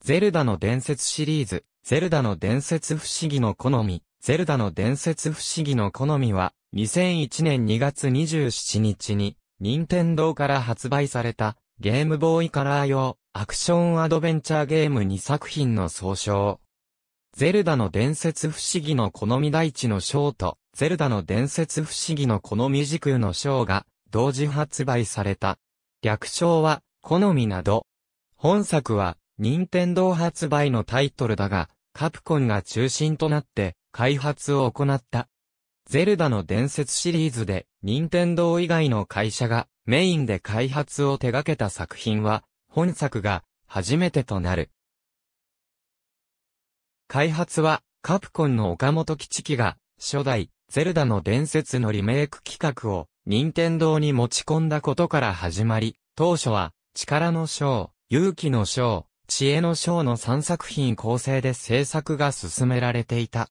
ゼルダの伝説シリーズ、ゼルダの伝説不思議の好み、ゼルダの伝説不思議の好みは、2001年2月27日に、任天堂から発売された、ゲームボーイカラー用、アクションアドベンチャーゲーム2作品の総称。ゼルダの伝説不思議の好み大地のショーと、ゼルダの伝説不思議の好み時空のショーが、同時発売された。略称は、好みなど。本作は、任天堂発売のタイトルだが、カプコンが中心となって開発を行った。ゼルダの伝説シリーズで、任天堂以外の会社がメインで開発を手掛けた作品は、本作が初めてとなる。開発は、カプコンの岡本吉樹が、初代、ゼルダの伝説のリメイク企画を、任天堂に持ち込んだことから始まり、当初は、力の章、勇気の章、知恵の章の3作品構成で制作が進められていた。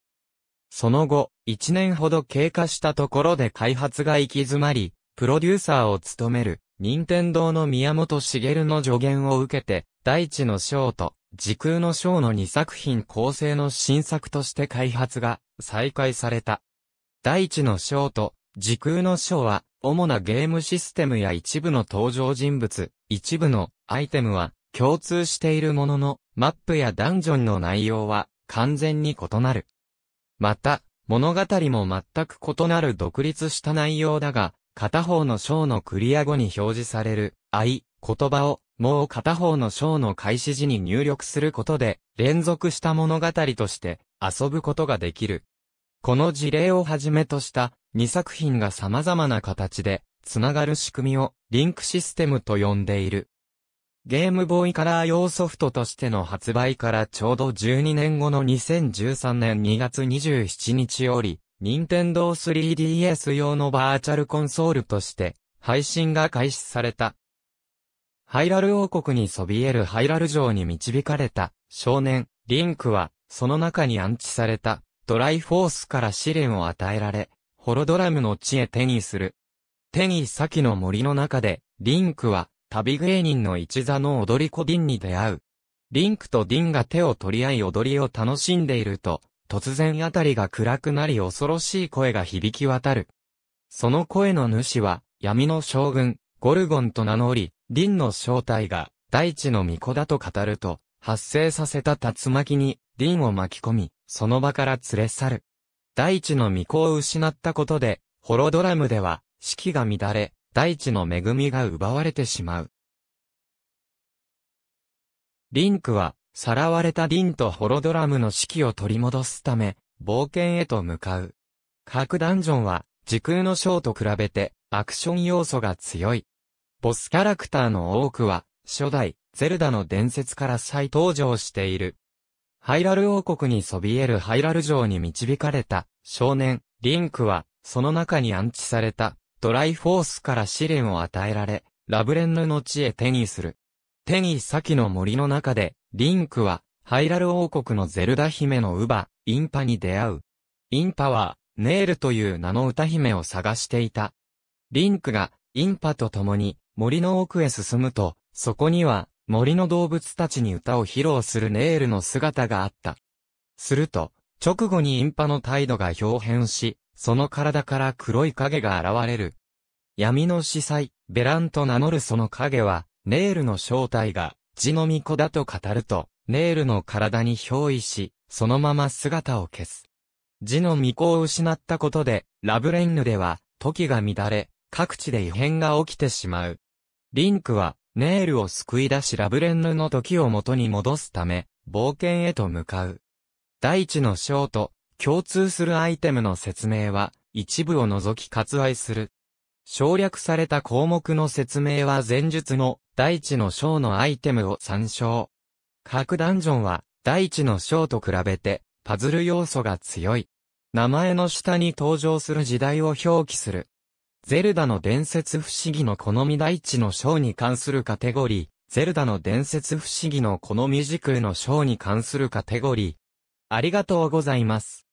その後、1年ほど経過したところで開発が行き詰まり、プロデューサーを務める、任天堂の宮本茂の助言を受けて、大地の章と、時空の章の2作品構成の新作として開発が再開された。大地の章と時空の章は、主なゲームシステムや一部の登場人物、一部のアイテムは共通しているものの、マップやダンジョンの内容は完全に異なる。また、物語も全く異なる独立した内容だが、片方の章のクリア後に表示される、愛、言葉を、もう片方の章の開始時に入力することで、連続した物語として遊ぶことができる。この事例をはじめとした2作品が様々な形でつながる仕組みをリンクシステムと呼んでいる。ゲームボーイカラー用ソフトとしての発売からちょうど12年後の2013年2月27日より、任天堂 3DS 用のバーチャルコンソールとして、配信が開始された。ハイラル王国にそびえるハイラル城に導かれた少年、リンクは、その中に安置された、ドライフォースから試練を与えられ、ホロドラムの地へ手にする。手に先の森の中で、リンクは、旅芸人の一座の踊り子ディンに出会う。リンクとディンが手を取り合い踊りを楽しんでいると、突然あたりが暗くなり恐ろしい声が響き渡る。その声の主は、闇の将軍、ゴルゴンと名乗り、ディンの正体が、大地の巫女だと語ると、発生させた竜巻に、ディンを巻き込み、その場から連れ去る。大地の巫女を失ったことで、ホロドラムでは、四季が乱れ、大地の恵みが奪われてしまう。リンクは、さらわれたリンとホロドラムの指揮を取り戻すため、冒険へと向かう。各ダンジョンは、時空のショーと比べて、アクション要素が強い。ボスキャラクターの多くは、初代、ゼルダの伝説から再登場している。ハイラル王国にそびえるハイラル城に導かれた少年、リンクは、その中に安置されたドライフォースから試練を与えられ、ラブレンヌの地へ手にする。手に先の森の中で、リンクは、ハイラル王国のゼルダ姫の乳母、インパに出会う。インパは、ネールという名の歌姫を探していた。リンクが、インパと共に、森の奥へ進むと、そこには、森の動物たちに歌を披露するネールの姿があった。すると、直後にインパの態度が表変し、その体から黒い影が現れる。闇の司祭、ベランと名乗るその影は、ネールの正体が、地の巫女だと語ると、ネールの体に憑依し、そのまま姿を消す。地の巫女を失ったことで、ラブレンヌでは、時が乱れ、各地で異変が起きてしまう。リンクは、ネールを救い出しラブレンヌの時を元に戻すため、冒険へと向かう。大地のショート、共通するアイテムの説明は、一部を除き割愛する。省略された項目の説明は前述の大地の章のアイテムを参照。各ダンジョンは大地の章と比べてパズル要素が強い。名前の下に登場する時代を表記する。ゼルダの伝説不思議の好み大地の章に関するカテゴリー。ゼルダの伝説不思議の好み時空の章に関するカテゴリー。ありがとうございます。